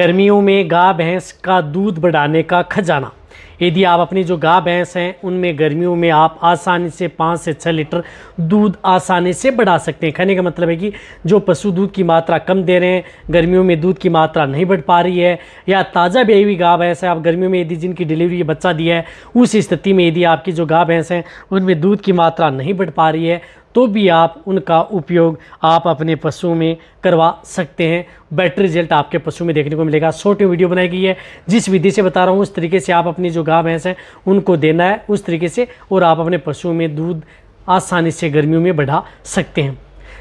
गर्मियों में गाय भैंस का दूध बढ़ाने का खजाना यदि आप अपनी जो गाय भैंस हैं उनमें गर्मियों में आप आसानी से पाँच से छः लीटर दूध आसानी से बढ़ा सकते हैं कहने का मतलब है कि जो पशु दूध की मात्रा कम दे रहे हैं गर्मियों में दूध की मात्रा नहीं बढ़ पा रही है या ताज़ा ब्याई हुई गाय भैंस है आप गर्मियों में यदि जिनकी डिलीवरी बच्चा दिया है उस स्थिति में यदि आपकी जो गाय भैंस हैं उनमें दूध की मात्रा नहीं बढ़ पा रही है तो भी आप उनका उपयोग आप अपने पशुओं में करवा सकते हैं बेटर रिजल्ट आपके पशु में देखने को मिलेगा छोटी वीडियो बनाई गई है जिस विधि से बता रहा हूँ उस तरीके से आप अपनी जो गाय भैंस है उनको देना है उस तरीके से और आप अपने पशुओं में दूध आसानी से गर्मियों में बढ़ा सकते हैं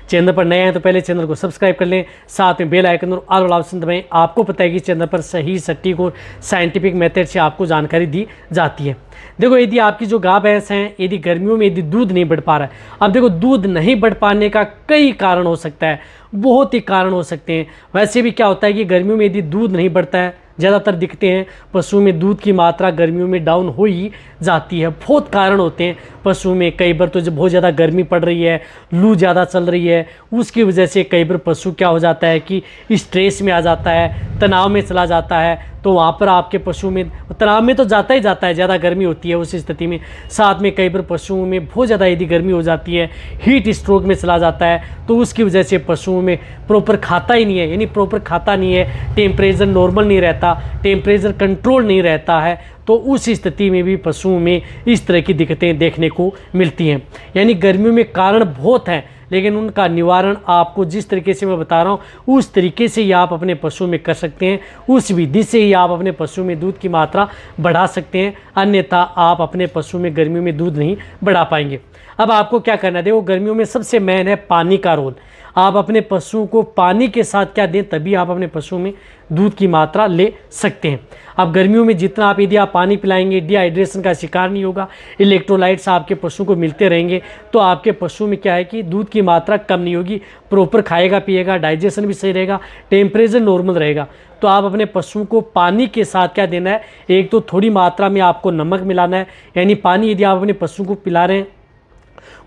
चैनल पर नए हैं तो पहले चैनल को सब्सक्राइब कर लें साथ में बेल आइकन और आल ऑप्शन दबाएँ आपको पता है कि चैनल पर सही सटीक और साइंटिफिक मेथड से आपको जानकारी दी जाती है देखो यदि आपकी जो गाय भैंस हैं यदि गर्मियों में यदि दूध नहीं बढ़ पा रहा है अब देखो दूध नहीं बढ़ पाने का कई कारण हो सकता है बहुत ही कारण हो सकते हैं वैसे भी क्या होता है कि गर्मियों में यदि दूध नहीं बढ़ता है ज़्यादातर दिखते हैं पशु में दूध की मात्रा गर्मियों में डाउन हो ही जाती है बहुत कारण होते हैं पशु में कई बार तो जब बहुत ज़्यादा गर्मी पड़ रही है लू ज़्यादा चल रही है उसकी वजह से कई बार पशु क्या हो जाता है कि स्ट्रेस में आ जाता है तनाव में चला जाता है तो वहाँ पर आपके पशु में तनाव में तो जाता ही जाता है ज़्यादा गर्मी होती है उस स्थिति में साथ में कई बार पशुओं में बहुत ज़्यादा यदि गर्मी हो जाती है हीट स्ट्रोक में चला जाता है तो उसकी वजह से पशुओं शुरू में प्रॉपर खाता ही नहीं है यानी प्रॉपर खाता नहीं है टेम्परेचर नॉर्मल नहीं रहता टेम्परेचर कंट्रोल नहीं रहता है तो उस स्थिति में भी पशुओं में इस तरह की दिक्कतें देखने को मिलती हैं यानी गर्मियों में कारण बहुत हैं लेकिन उनका निवारण आपको जिस तरीके से मैं बता रहा हूँ उस तरीके से ही आप अपने पशु में कर सकते हैं उस विधि से ही आप अपने पशु में दूध की मात्रा बढ़ा सकते हैं अन्यथा आप अपने पशु में गर्मियों में दूध नहीं बढ़ा पाएंगे अब आपको क्या करना है देखो गर्मियों में सबसे मेन है पानी का रोल आप अपने पशुओं को पानी के साथ क्या दें तभी आप अपने पशुओं में दूध की मात्रा ले सकते हैं अब गर्मियों में जितना आप यदि आप पानी पिलाएंगे डिहाइड्रेशन का शिकार नहीं होगा इलेक्ट्रोलाइट्स आपके पशुओं को मिलते रहेंगे तो आपके पशुओं में क्या है कि दूध की मात्रा कम नहीं होगी प्रॉपर खाएगा पिएगा डाइजेशन भी सही रहेगा टेम्परेचर नॉर्मल रहेगा तो आप अपने पशुओं को पानी के साथ क्या देना है एक तो थोड़ी मात्रा में आपको नमक मिलाना है यानी पानी यदि आप अपने पशुओं को पिला रहे हैं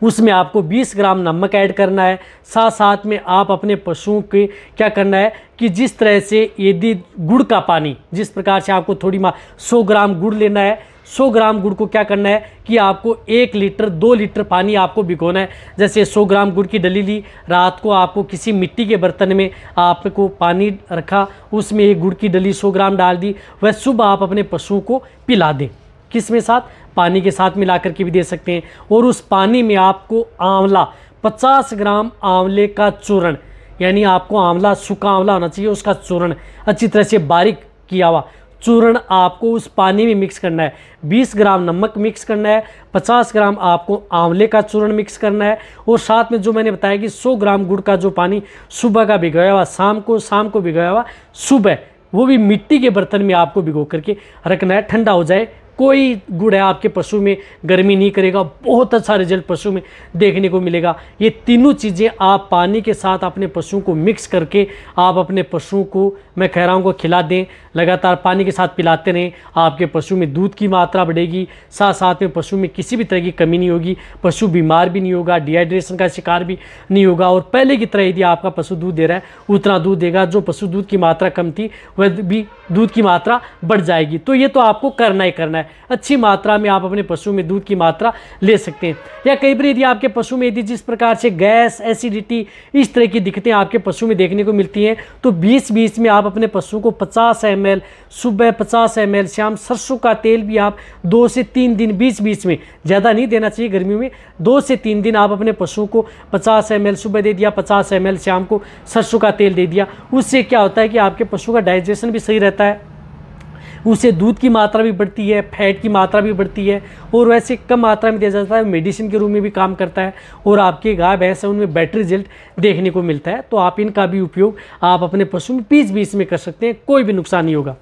उसमें आपको 20 ग्राम नमक ऐड करना है साथ साथ में आप अपने पशुओं के क्या करना है कि जिस तरह से यदि गुड़ का पानी जिस प्रकार से आपको थोड़ी माँ सौ ग्राम गुड़ लेना है सौ ग्राम गुड़ को क्या करना है कि आपको एक लीटर दो लीटर पानी आपको भिगोना है जैसे सौ ग्राम गुड़ की डली ली रात को आपको किसी मिट्टी के बर्तन में आपको पानी रखा उसमें एक गुड़ की डली सौ ग्राम डाल दी वह सुबह आप अपने पशुओं को पिला दें किस में साथ पानी के साथ मिलाकर के भी दे सकते हैं और उस पानी में आपको आंवला 50 ग्राम आंवले का चूर्ण यानी आपको आंवला सूखा आंवला होना चाहिए उसका चूर्ण अच्छी तरह से बारीक किया हुआ चूर्ण आपको उस पानी में मिक्स करना है 20 ग्राम नमक मिक्स करना है 50 ग्राम आपको आंवले का चूर्ण मिक्स करना है और साथ में जो मैंने बताया कि 100 ग्राम गुड़ का जो पानी सुबह का भिगोया हुआ शाम को शाम को भिगोया हुआ सुबह वो भी मिट्टी के बर्तन में आपको भिगो करके रखना है ठंडा हो जाए कोई गुड़ है आपके पशु में गर्मी नहीं करेगा बहुत अच्छा रिजल्ट पशु में देखने को मिलेगा ये तीनों चीज़ें आप पानी के साथ अपने पशुओं को मिक्स करके आप अपने पशुओं को मैं कह रहा हूँ खिला दें लगातार पानी के साथ पिलाते रहें आपके पशु में दूध की मात्रा बढ़ेगी साथ साथ में पशु में किसी भी तरह की कमी नहीं होगी पशु बीमार भी नहीं होगा डिहाइड्रेशन का शिकार भी नहीं होगा और पहले की तरह यदि आपका पशु दूध दे रहा है उतना दूध देगा जो पशु दूध की मात्रा कम थी वह भी दूध की मात्रा बढ़ जाएगी तो ये तो आपको करना ही करना है अच्छी मात्रा में आप अपने पशु में दूध की मात्रा ले सकते हैं या कई बार यदि आपके पशु में यदि जिस प्रकार से गैस एसिडिटी इस तरह की दिक्कतें आपके पशु में देखने को मिलती हैं तो बीस बीस में आप अपने पशु को पचास एम एम सुबह पचास एम शाम सरसों का तेल भी आप दो से तीन दिन बीच बीच में ज़्यादा नहीं देना चाहिए गर्मी में दो से तीन दिन आप अपने पशुओं को पचास एम सुबह दे दिया पचास एम शाम को सरसों का तेल दे दिया उससे क्या होता है कि आपके पशु का डाइजेशन भी सही रहता है उससे दूध की मात्रा भी बढ़ती है फैट की मात्रा भी बढ़ती है और वैसे कम मात्रा में दिया जाता है मेडिसिन के रूप में भी काम करता है और आपके गाय भैंस है उनमें बेटर रिजल्ट देखने को मिलता है तो आप इनका भी उपयोग आप अपने पशु में बीच बीच में कर सकते हैं कोई भी नुकसान नहीं होगा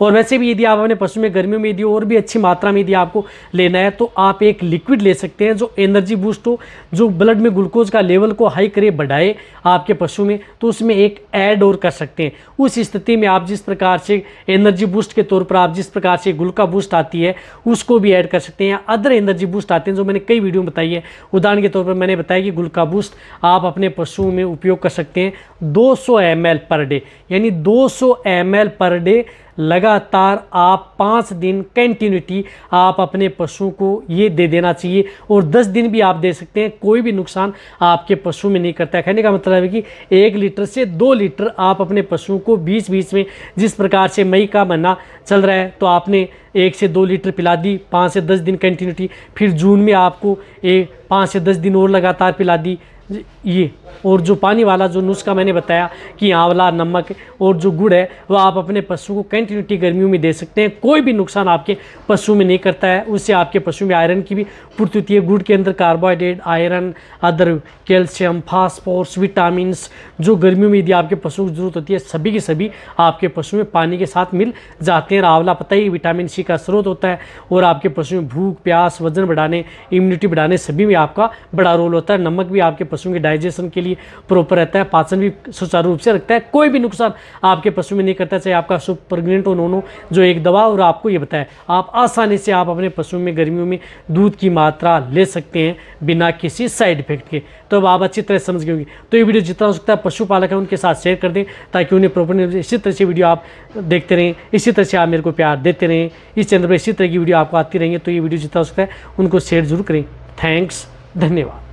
और वैसे भी यदि आप अपने पशु में गर्मियों में यदि और भी अच्छी मात्रा में यदि आपको लेना है तो आप एक लिक्विड ले सकते हैं जो एनर्जी बूस्ट हो जो ब्लड में ग्लूकोज का लेवल को हाई करे बढ़ाए आपके पशु में तो उसमें एक ऐड और कर सकते हैं उस स्थिति में आप जिस प्रकार से एनर्जी बूस्ट के तौर पर आप जिस प्रकार से ग्लूका बूस्ट आती है उसको भी ऐड कर सकते हैं अदर एनर्जी बूस्ट आते हैं जो मैंने कई वीडियो में बताई है उदाहरण के तौर पर मैंने बताया कि ग्लूका बूस्ट आप अपने पशुओं में उपयोग कर सकते हैं 200 ml पर डे यानी 200 ml पर डे लगातार आप पाँच दिन कंटिन्यूटी आप अपने पशुओं को ये दे देना चाहिए और दस दिन भी आप दे सकते हैं कोई भी नुकसान आपके पशु में नहीं करता है कहने का मतलब है कि एक लीटर से दो लीटर आप अपने पशुओं को बीच बीच में जिस प्रकार से मई का महीना चल रहा है तो आपने एक से दो लीटर पिला दी पाँच से दस दिन कंटिन्यूटी फिर जून में आपको एक पाँच से दस दिन और लगातार पिला दी ये और जो पानी वाला जो नुस्खा मैंने बताया कि आंवला नमक और जो गुड़ है वह आप अपने पशु को कंटिन्यूटी गर्मियों में दे सकते हैं कोई भी नुकसान आपके पशु में नहीं करता है उससे आपके पशु में आयरन की भी पूर्ति होती है गुड़ के अंदर carbohydrate iron other calcium phosphorus vitamin जो गर्मियों में यदि आपके पशु की जरूरत होती है सभी के सभी आपके पशु में पानी के साथ मिल जाते हैं आंवला पता ही विटामिन सी का स्रोत होता है और आपके पशु में भूख प्यास वजन बढ़ाने इम्यूनिटी बढ़ाने सभी में भी आपका बड़ा रोल होता है नमक भी आपके पशु के डाइजेशन के लिए प्रॉपर रहता है पाचन भी सुचारू रूप से रखता है कोई भी नुकसान आपके पशु में नहीं करता चाहे आपका सुप प्रेगनेंट हो नोनो जो एक दवा और आपको ये बताया आप आसानी से आप अपने पशु में गर्मियों में दूध की मात्रा ले सकते हैं बिना किसी साइड इफेक्ट के तो अब आप अच्छी तरह समझ गए होंगे तो ये वीडियो जितना हो सकता है पशुपालक है उनके साथ शेयर कर दें ताकि उन्हें प्रॉपर इसी तरह से वीडियो आप देखते रहें इसी तरह से आप मेरे को प्यार देते रहें इस चैनल पर इसी तरह की वीडियो आपको आती रहेंगे तो ये वीडियो जितना हो सकता है उनको शेयर जरूर करें थँक्स धन्यवाद